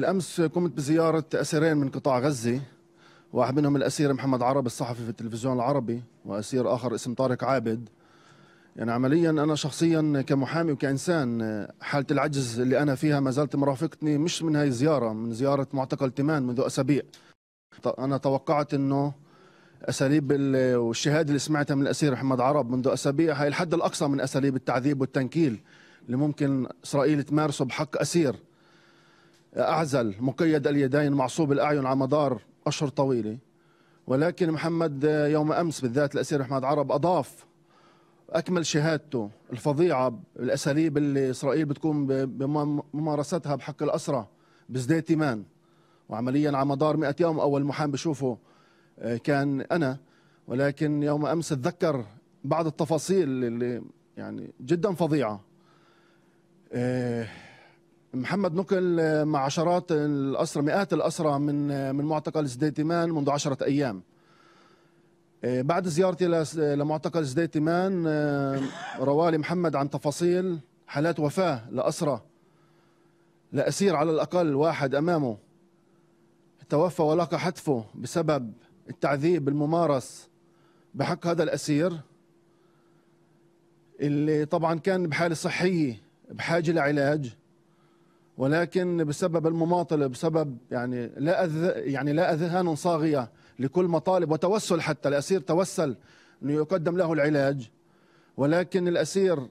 الأمس قمت بزيارة أسيرين من قطاع غزة واحد منهم الأسير محمد عرب الصحفي في التلفزيون العربي وأسير آخر اسم طارق عابد يعني عمليا أنا شخصيا كمحامي وكإنسان حالة العجز اللي أنا فيها ما زالت مرافقتني مش من هاي الزيارة من زيارة معتقل تمان منذ أسابيع أنا توقعت أنه أساليب والشهادة اللي سمعتها من الأسير محمد عرب منذ أسابيع هي الحد الأقصى من أساليب التعذيب والتنكيل اللي ممكن إسرائيل تمارسه بحق أسير أعزل مقيد اليدين معصوب الأعين على مدار أشهر طويلة ولكن محمد آه، يوم أمس بالذات الأسير محمد عرب أضاف أكمل شهادته الفظيعة بالأساليب اللي إسرائيل بتكون بممارستها بحق الأسرة بزداد تيمان وعمليا على مدار 100 يوم أول محام بشوفه آه، كان أنا ولكن يوم أمس أتذكر بعض التفاصيل اللي يعني جدا فظيعة آه، محمد نقل مع عشرات الأسرى مئات الأسرى من من معتقل زديتمان منذ عشرة أيام آه، بعد زيارتي لمعتقل زديتمان آه، روالي محمد عن تفاصيل حالات وفاة لأسرى لأسير على الأقل واحد أمامه توفى ولاقى حتفه بسبب التعذيب الممارس بحق هذا الأسير اللي طبعا كان بحالة صحية بحاجة لعلاج ولكن بسبب المماطله بسبب يعني لا أذ... يعني لا اذهان صاغيه لكل مطالب وتوسل حتى الاسير توسل انه يقدم له العلاج ولكن الاسير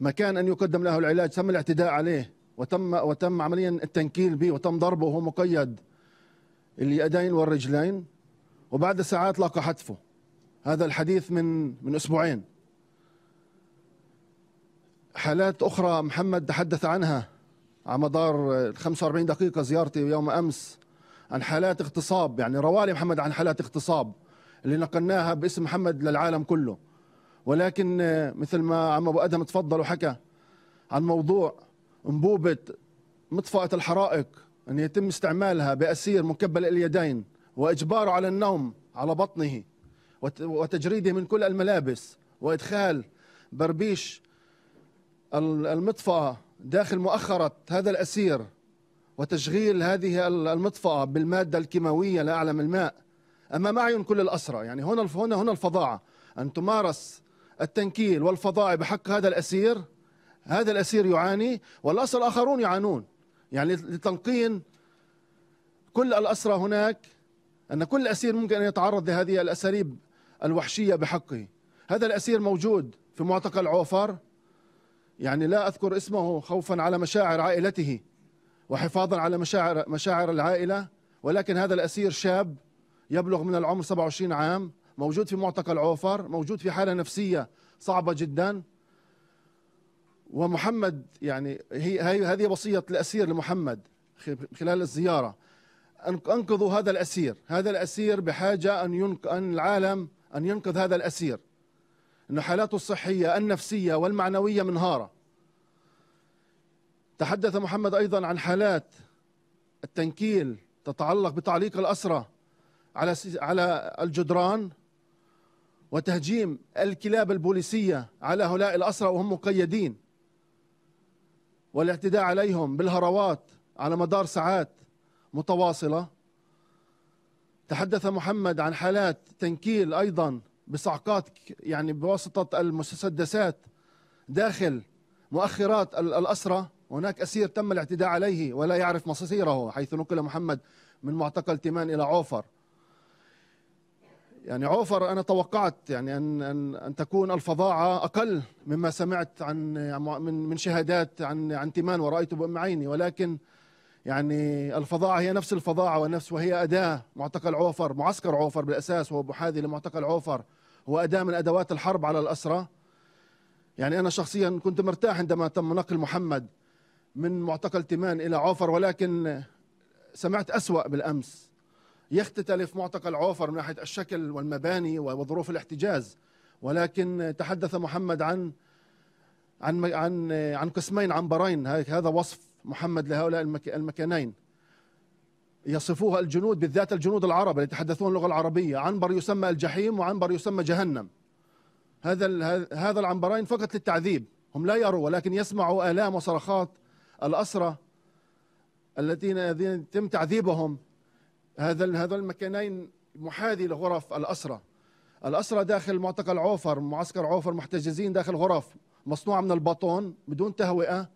مكان ان يقدم له العلاج تم الاعتداء عليه وتم وتم عمليا التنكيل به وتم ضربه وهو مقيد اليدين والرجلين وبعد ساعات لاقى حتفه هذا الحديث من من اسبوعين حالات اخرى محمد تحدث عنها على مدار ال 45 دقيقة زيارتي يوم أمس عن حالات اغتصاب يعني روالي محمد عن حالات اغتصاب اللي نقلناها باسم محمد للعالم كله ولكن مثل ما عم أبو أدهم تفضل وحكى عن موضوع انبوبة مطفأة الحرائق أن يتم استعمالها بأسير مكبل اليدين وإجباره على النوم على بطنه وتجريده من كل الملابس وإدخال بربيش المطفأة داخل مؤخرة هذا الأسير وتشغيل هذه المطفأة بالمادة الكيماوية لا أعلم الماء أمام أعين كل الأسرى يعني هنا هنا هنا الفظاعة أن تمارس التنكيل والفظاعة بحق هذا الأسير هذا الأسير يعاني والأسرى الآخرون يعانون يعني لتلقين كل الأسرى هناك أن كل أسير ممكن أن يتعرض لهذه الأساليب الوحشية بحقه هذا الأسير موجود في معتقل عوفر يعني لا أذكر اسمه خوفا على مشاعر عائلته وحفاظا على مشاعر مشاعر العائلة ولكن هذا الأسير شاب يبلغ من العمر 27 عام موجود في معتقل عوفر موجود في حالة نفسية صعبة جدا ومحمد يعني هي, هي هذه وصية الأسير لمحمد خلال الزيارة أنقذوا هذا الأسير هذا الأسير بحاجة أن, أن العالم أن ينقذ هذا الأسير أن حالاته الصحية النفسية والمعنوية منهارة تحدث محمد أيضا عن حالات التنكيل تتعلق بتعليق الأسرة على على الجدران وتهجيم الكلاب البوليسية على هؤلاء الأسرى وهم مقيدين والاعتداء عليهم بالهروات على مدار ساعات متواصلة تحدث محمد عن حالات تنكيل أيضا بصعقات يعني بواسطة المسدسات داخل مؤخرات الأسرة هناك أسير تم الاعتداء عليه ولا يعرف مصيره حيث نقل محمد من معتقل تيمان إلى عوفر يعني عوفر أنا توقعت يعني أن, أن, أن تكون الفظاعة أقل مما سمعت عن من, من شهادات عن عن تيمان ورأيته بأم عيني ولكن يعني الفظاعة هي نفس الفظاعة ونفس وهي أداة معتقل عوفر معسكر عوفر بالأساس وهو محاذي لمعتقل عوفر هو أداة من أدوات الحرب على الأسرة يعني أنا شخصيا كنت مرتاح عندما تم نقل محمد من معتقل تيمان إلى عوفر ولكن سمعت أسوأ بالأمس يختلف معتقل عوفر من ناحية الشكل والمباني وظروف الاحتجاز ولكن تحدث محمد عن عن عن عن قسمين عنبرين هذا وصف محمد لهؤلاء المكانين يصفوها الجنود بالذات الجنود العرب اللي يتحدثون اللغة العربية عنبر يسمى الجحيم وعنبر يسمى جهنم هذا هذا العنبرين فقط للتعذيب هم لا يروا ولكن يسمعوا آلام وصرخات الأسرى الذين الذين تعذيبهم هذا هذا المكانين محاذي لغرف الأسرى الأسرى داخل معتقل عوفر معسكر عوفر محتجزين داخل غرف مصنوعة من البطون بدون تهوئة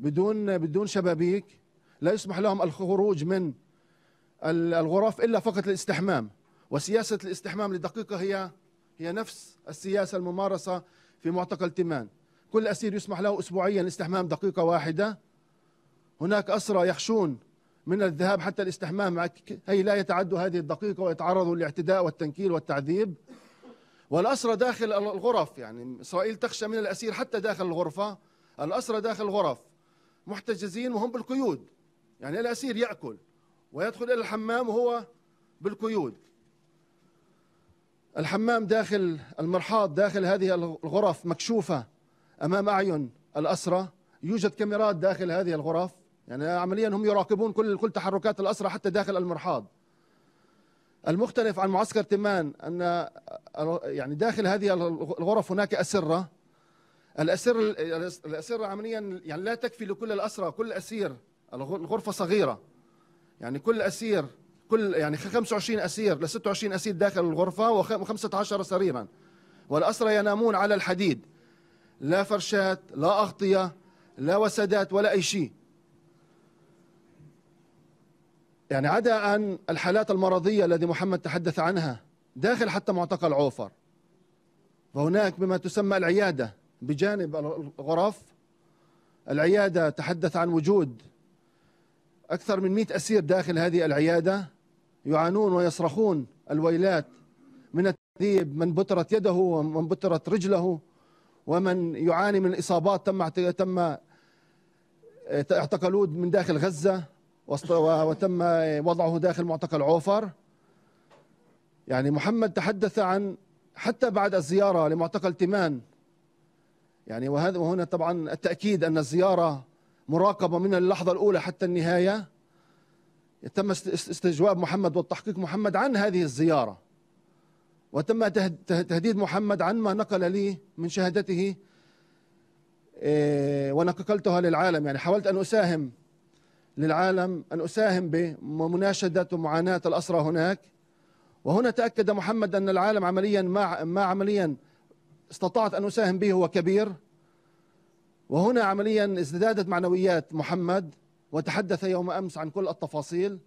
بدون بدون شبابيك لا يسمح لهم الخروج من الغرف الا فقط للاستحمام وسياسه الاستحمام لدقيقه هي هي نفس السياسه الممارسه في معتقل تيمان كل اسير يسمح له اسبوعيا الاستحمام دقيقه واحده هناك اسرى يخشون من الذهاب حتى الاستحمام اي لا يتعدوا هذه الدقيقه ويتعرضوا للاعتداء والتنكيل والتعذيب والاسرى داخل الغرف يعني اسرائيل تخشى من الاسير حتى داخل الغرفه الاسرى داخل الغرف محتجزين وهم بالقيود يعني الأسير يأكل ويدخل إلى الحمام وهو بالقيود الحمام داخل المرحاض داخل هذه الغرف مكشوفة أمام أعين الأسرة يوجد كاميرات داخل هذه الغرف يعني عمليا هم يراقبون كل كل تحركات الأسرة حتى داخل المرحاض المختلف عن معسكر تمان أن يعني داخل هذه الغرف هناك أسرة الأسر الأسرة عمليا يعني لا تكفي لكل الأسرة كل أسير الغرفه صغيره يعني كل اسير كل يعني 25 اسير ل 26 اسير داخل الغرفه و15 سريرا والاسرى ينامون على الحديد لا فرشات لا اغطيه لا وسادات ولا اي شيء يعني عدا عن الحالات المرضيه الذي محمد تحدث عنها داخل حتى معتقل عوفر وهناك بما تسمى العياده بجانب الغرف العياده تحدث عن وجود أكثر من مئة أسير داخل هذه العيادة يعانون ويصرخون الويلات من التعذيب من بترت يده ومن بترت رجله ومن يعاني من الإصابات تم تم آه، اعتقلوه من داخل غزة وتم آه، وضعه داخل معتقل عوفر يعني محمد تحدث عن حتى بعد الزيارة لمعتقل تيمان يعني وهذا وهنا طبعا التأكيد أن الزيارة مراقبة من اللحظة الأولى حتى النهاية تم استجواب محمد والتحقيق محمد عن هذه الزيارة وتم تهديد محمد عن ما نقل لي من شهادته آه، ونقلتها للعالم يعني حاولت أن أساهم للعالم أن أساهم بمناشدة ومعاناة الأسرى هناك وهنا تأكد محمد أن العالم عمليا ما ما عمليا استطعت أن أساهم به هو كبير وهنا عمليا ازدادت معنويات محمد وتحدث يوم امس عن كل التفاصيل